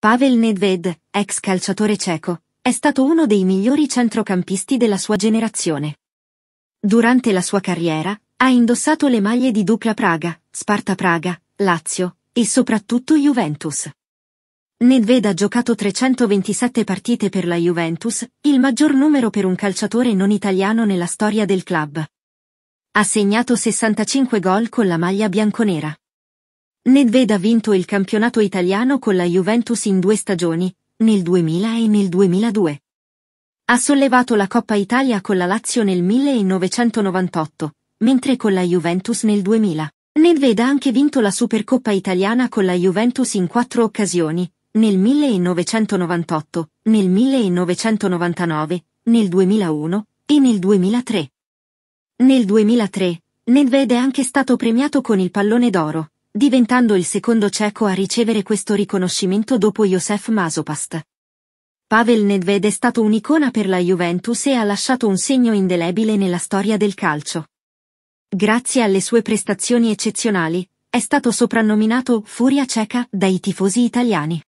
Pavel Nedved, ex calciatore ceco, è stato uno dei migliori centrocampisti della sua generazione. Durante la sua carriera, ha indossato le maglie di Dupla Praga, Sparta Praga, Lazio, e soprattutto Juventus. Nedved ha giocato 327 partite per la Juventus, il maggior numero per un calciatore non italiano nella storia del club. Ha segnato 65 gol con la maglia bianconera. Nedved ha vinto il campionato italiano con la Juventus in due stagioni, nel 2000 e nel 2002. Ha sollevato la Coppa Italia con la Lazio nel 1998, mentre con la Juventus nel 2000. Nedved ha anche vinto la Supercoppa italiana con la Juventus in quattro occasioni, nel 1998, nel 1999, nel 2001 e nel 2003. Nel 2003, Nedved è anche stato premiato con il pallone d'oro, diventando il secondo ceco a ricevere questo riconoscimento dopo Josef Masopast. Pavel Nedved è stato un'icona per la Juventus e ha lasciato un segno indelebile nella storia del calcio. Grazie alle sue prestazioni eccezionali, è stato soprannominato Furia cieca dai tifosi italiani.